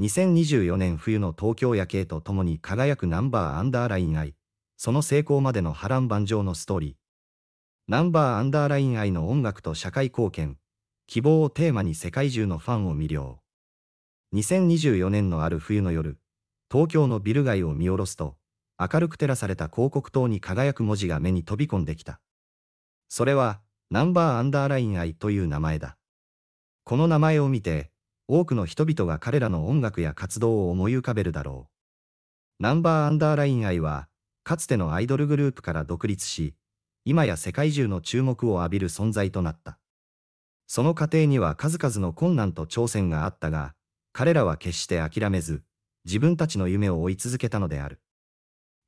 2024年冬の東京夜景とともに輝くナンバーアンダーライン愛、その成功までの波乱万丈のストーリー。ナンバーアンダーライン愛の音楽と社会貢献、希望をテーマに世界中のファンを魅了。2024年のある冬の夜、東京のビル街を見下ろすと、明るく照らされた広告塔に輝く文字が目に飛び込んできた。それは、ナンバーアンダーライン愛という名前だ。この名前を見て、多くの人々が彼らの音楽や活動を思い浮かべるだろう。ナンバーアンダーライン愛は、かつてのアイドルグループから独立し、今や世界中の注目を浴びる存在となった。その過程には数々の困難と挑戦があったが、彼らは決して諦めず、自分たちの夢を追い続けたのである。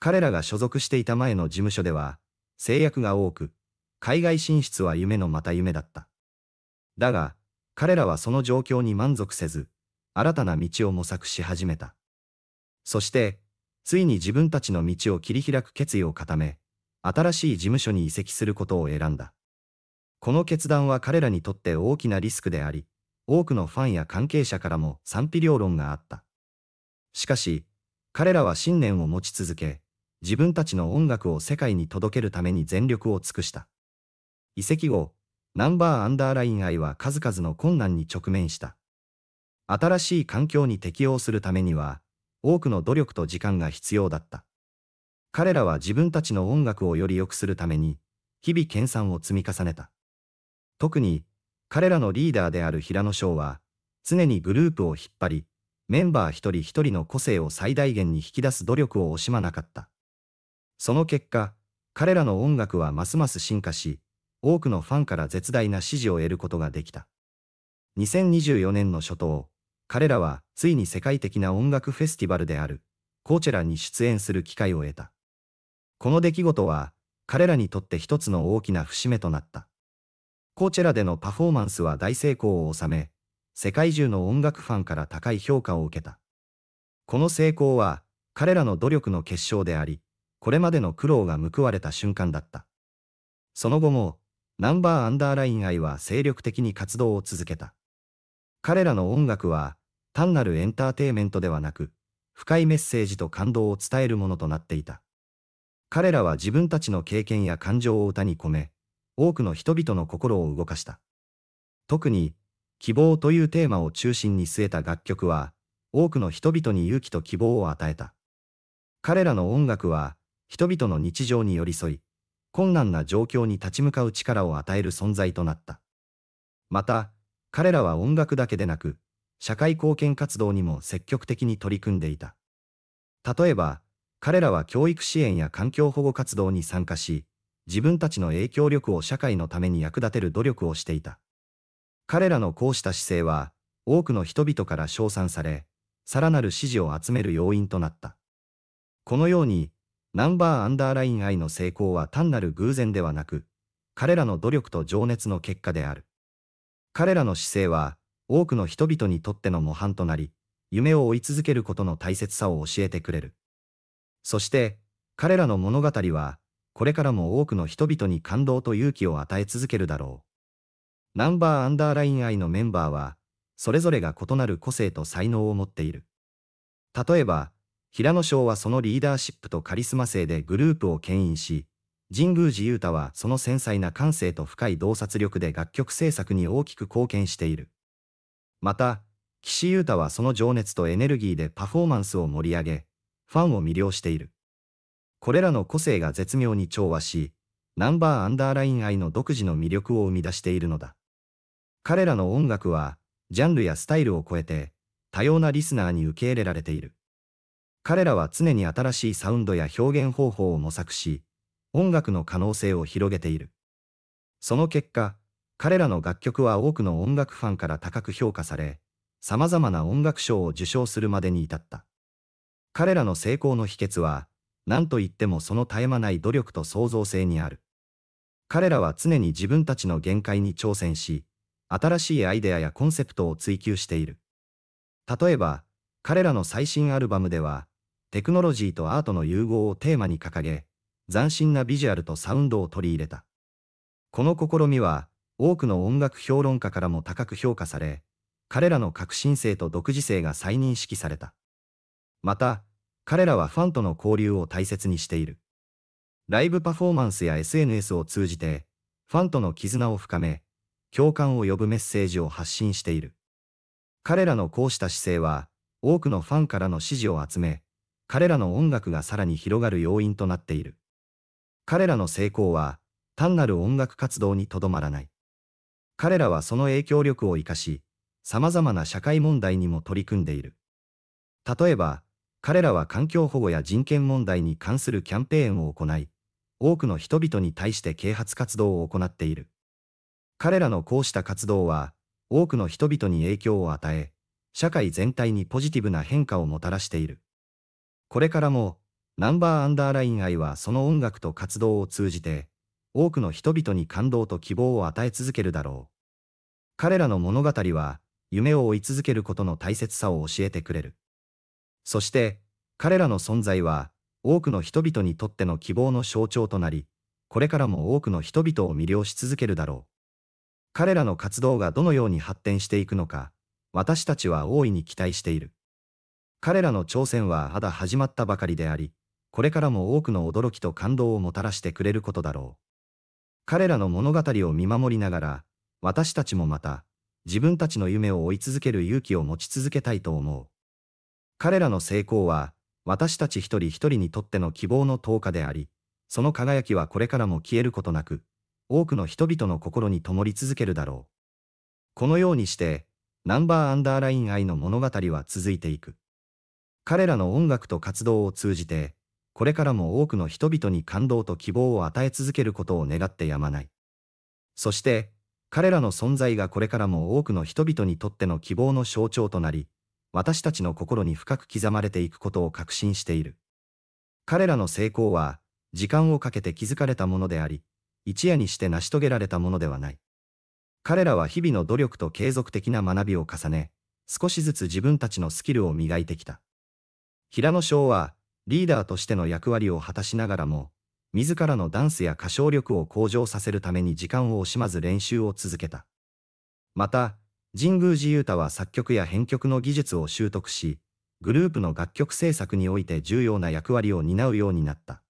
彼らが所属していた前の事務所では、制約が多く、海外進出は夢のまた夢だった。だが、彼らはその状況に満足せず、新たな道を模索し始めた。そして、ついに自分たちの道を切り開く決意を固め、新しい事務所に移籍することを選んだ。この決断は彼らにとって大きなリスクであり、多くのファンや関係者からも賛否両論があった。しかし、彼らは信念を持ち続け、自分たちの音楽を世界に届けるために全力を尽くした。移籍後、ナンバーアンダーライン愛は数々の困難に直面した。新しい環境に適応するためには、多くの努力と時間が必要だった。彼らは自分たちの音楽をより良くするために、日々研鑽を積み重ねた。特に、彼らのリーダーである平野翔は、常にグループを引っ張り、メンバー一人一人の個性を最大限に引き出す努力を惜しまなかった。その結果、彼らの音楽はますます進化し、多くのファンから絶大な支持を得ることができた。2024年の初頭、彼らはついに世界的な音楽フェスティバルであるコーチェラに出演する機会を得た。この出来事は彼らにとって一つの大きな節目となった。コーチェラでのパフォーマンスは大成功を収め、世界中の音楽ファンから高い評価を受けた。この成功は彼らの努力の結晶であり、これまでの苦労が報われた瞬間だった。その後もナンバーアンダーライン愛は精力的に活動を続けた。彼らの音楽は、単なるエンターテイメントではなく、深いメッセージと感動を伝えるものとなっていた。彼らは自分たちの経験や感情を歌に込め、多くの人々の心を動かした。特に、希望というテーマを中心に据えた楽曲は、多くの人々に勇気と希望を与えた。彼らの音楽は、人々の日常に寄り添い、困難な状況に立ち向かう力を与える存在となった。また、彼らは音楽だけでなく、社会貢献活動にも積極的に取り組んでいた。例えば、彼らは教育支援や環境保護活動に参加し、自分たちの影響力を社会のために役立てる努力をしていた。彼らのこうした姿勢は、多くの人々から称賛され、さらなる支持を集める要因となった。このように、ナンバーアンダーライン愛の成功は単なる偶然ではなく、彼らの努力と情熱の結果である。彼らの姿勢は、多くの人々にとっての模範となり、夢を追い続けることの大切さを教えてくれる。そして、彼らの物語は、これからも多くの人々に感動と勇気を与え続けるだろう。ナンバーアンダーライン愛のメンバーは、それぞれが異なる個性と才能を持っている。例えば、平野翔はそのリーダーシップとカリスマ性でグループを牽引し、神宮寺勇太はその繊細な感性と深い洞察力で楽曲制作に大きく貢献している。また、岸優太はその情熱とエネルギーでパフォーマンスを盛り上げ、ファンを魅了している。これらの個性が絶妙に調和し、ナンバーアンダーライン愛の独自の魅力を生み出しているのだ。彼らの音楽は、ジャンルやスタイルを超えて、多様なリスナーに受け入れられている。彼らは常に新しいサウンドや表現方法を模索し、音楽の可能性を広げている。その結果、彼らの楽曲は多くの音楽ファンから高く評価され、様々な音楽賞を受賞するまでに至った。彼らの成功の秘訣は、何と言ってもその絶え間ない努力と創造性にある。彼らは常に自分たちの限界に挑戦し、新しいアイデアやコンセプトを追求している。例えば、彼らの最新アルバムでは、テクノロジーとアートの融合をテーマに掲げ、斬新なビジュアルとサウンドを取り入れた。この試みは、多くの音楽評論家からも高く評価され、彼らの革新性と独自性が再認識された。また、彼らはファンとの交流を大切にしている。ライブパフォーマンスや SNS を通じて、ファンとの絆を深め、共感を呼ぶメッセージを発信している。彼らのこうした姿勢は、多くのファンからの支持を集め、彼らの音楽がさらに広がる要因となっている。彼らの成功は、単なる音楽活動にとどまらない。彼らはその影響力を生かし、様々な社会問題にも取り組んでいる。例えば、彼らは環境保護や人権問題に関するキャンペーンを行い、多くの人々に対して啓発活動を行っている。彼らのこうした活動は、多くの人々に影響を与え、社会全体にポジティブな変化をもたらしている。これからも、ナンバーアンダーライン愛はその音楽と活動を通じて、多くの人々に感動と希望を与え続けるだろう。彼らの物語は、夢を追い続けることの大切さを教えてくれる。そして、彼らの存在は、多くの人々にとっての希望の象徴となり、これからも多くの人々を魅了し続けるだろう。彼らの活動がどのように発展していくのか、私たちは大いに期待している。彼らの挑戦はまだ始まったばかりであり、これからも多くの驚きと感動をもたらしてくれることだろう。彼らの物語を見守りながら、私たちもまた、自分たちの夢を追い続ける勇気を持ち続けたいと思う。彼らの成功は、私たち一人一人にとっての希望の投下であり、その輝きはこれからも消えることなく、多くの人々の心に灯り続けるだろう。このようにして、ナンバーアンダーライン愛の物語は続いていく。彼らの音楽と活動を通じて、これからも多くの人々に感動と希望を与え続けることを願ってやまない。そして、彼らの存在がこれからも多くの人々にとっての希望の象徴となり、私たちの心に深く刻まれていくことを確信している。彼らの成功は、時間をかけて築かれたものであり、一夜にして成し遂げられたものではない。彼らは日々の努力と継続的な学びを重ね、少しずつ自分たちのスキルを磨いてきた。平野翔は、リーダーとしての役割を果たしながらも、自らのダンスや歌唱力を向上させるために時間を惜しまず練習を続けた。また、神宮寺勇太は作曲や編曲の技術を習得し、グループの楽曲制作において重要な役割を担うようになった。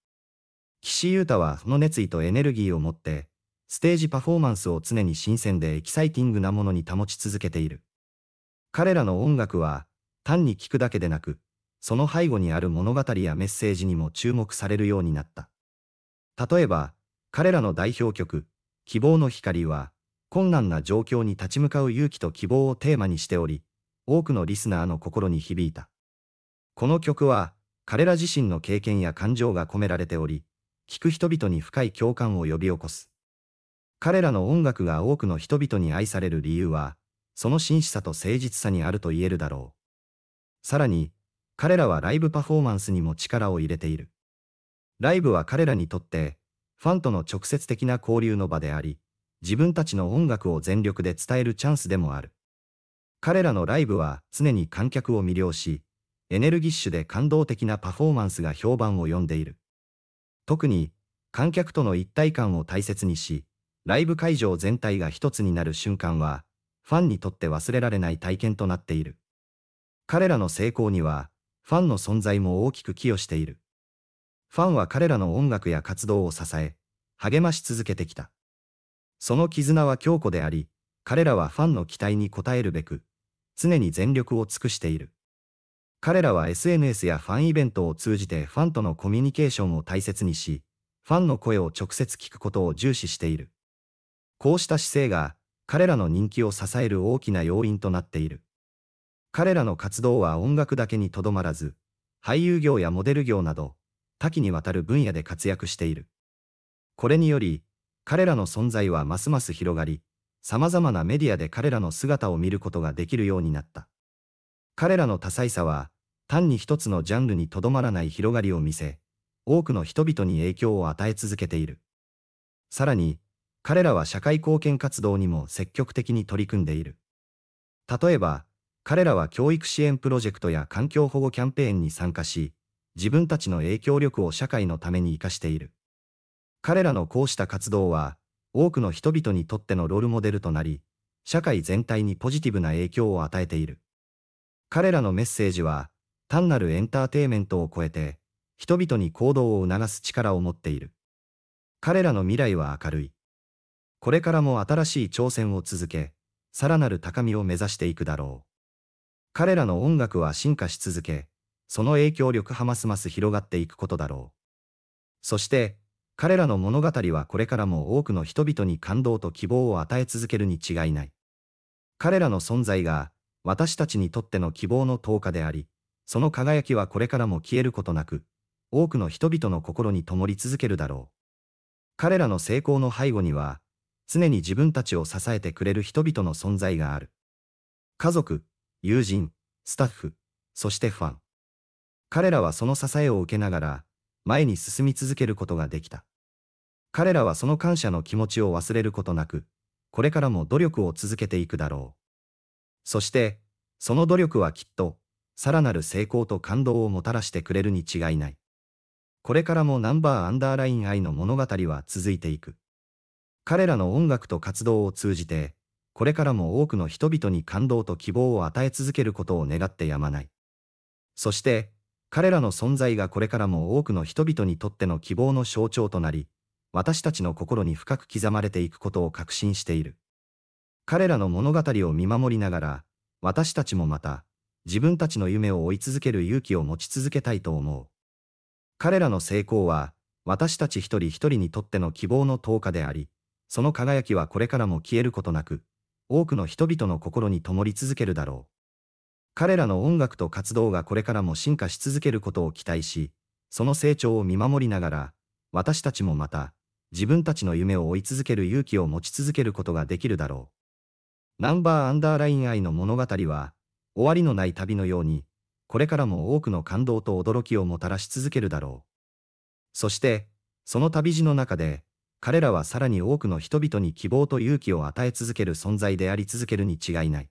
岸優太はその熱意とエネルギーを持って、ステージパフォーマンスを常に新鮮でエキサイティングなものに保ち続けている。彼らの音楽は、単に聴くだけでなく、その背後にある物語やメッセージにも注目されるようになった。例えば、彼らの代表曲、希望の光は、困難な状況に立ち向かう勇気と希望をテーマにしており、多くのリスナーの心に響いた。この曲は、彼ら自身の経験や感情が込められており、聴く人々に深い共感を呼び起こす。彼らの音楽が多くの人々に愛される理由は、その真摯さと誠実さにあると言えるだろう。さらに、彼らはライブパフォーマンスにも力を入れている。ライブは彼らにとって、ファンとの直接的な交流の場であり、自分たちの音楽を全力で伝えるチャンスでもある。彼らのライブは常に観客を魅了し、エネルギッシュで感動的なパフォーマンスが評判を呼んでいる。特に、観客との一体感を大切にし、ライブ会場全体が一つになる瞬間は、ファンにとって忘れられない体験となっている。彼らの成功には、ファンの存在も大きく寄与している。ファンは彼らの音楽や活動を支え、励まし続けてきた。その絆は強固であり、彼らはファンの期待に応えるべく、常に全力を尽くしている。彼らは SNS やファンイベントを通じてファンとのコミュニケーションを大切にし、ファンの声を直接聞くことを重視している。こうした姿勢が、彼らの人気を支える大きな要因となっている。彼らの活動は音楽だけにとどまらず、俳優業やモデル業など、多岐にわたる分野で活躍している。これにより、彼らの存在はますます広がり、様々なメディアで彼らの姿を見ることができるようになった。彼らの多彩さは、単に一つのジャンルにとどまらない広がりを見せ、多くの人々に影響を与え続けている。さらに、彼らは社会貢献活動にも積極的に取り組んでいる。例えば、彼らは教育支援プロジェクトや環境保護キャンペーンに参加し、自分たちの影響力を社会のために活かしている。彼らのこうした活動は、多くの人々にとってのロールモデルとなり、社会全体にポジティブな影響を与えている。彼らのメッセージは、単なるエンターテイメントを超えて、人々に行動を促す力を持っている。彼らの未来は明るい。これからも新しい挑戦を続け、さらなる高みを目指していくだろう。彼らの音楽は進化し続け、その影響力はますます広がっていくことだろう。そして、彼らの物語はこれからも多くの人々に感動と希望を与え続けるに違いない。彼らの存在が、私たちにとっての希望の投下であり、その輝きはこれからも消えることなく、多くの人々の心に灯り続けるだろう。彼らの成功の背後には、常に自分たちを支えてくれる人々の存在がある。家族、友人、スタッフ、そしてファン。彼らはその支えを受けながら、前に進み続けることができた。彼らはその感謝の気持ちを忘れることなく、これからも努力を続けていくだろう。そして、その努力はきっと、さらなる成功と感動をもたらしてくれるに違いない。これからもナンバーアンダーライン愛の物語は続いていく。彼らの音楽と活動を通じて、これからも多くの人々に感動と希望を与え続けることを願ってやまない。そして、彼らの存在がこれからも多くの人々にとっての希望の象徴となり、私たちの心に深く刻まれていくことを確信している。彼らの物語を見守りながら、私たちもまた、自分たちの夢を追い続ける勇気を持ち続けたいと思う。彼らの成功は、私たち一人一人にとっての希望の投下であり、その輝きはこれからも消えることなく、多くの人々の心に灯り続けるだろう。彼らの音楽と活動がこれからも進化し続けることを期待し、その成長を見守りながら、私たちもまた、自分たちの夢を追い続ける勇気を持ち続けることができるだろう。ナンバーアンダーライン愛の物語は、終わりのない旅のように、これからも多くの感動と驚きをもたらし続けるだろう。そして、その旅路の中で、彼らはさらに多くの人々に希望と勇気を与え続ける存在であり続けるに違いない。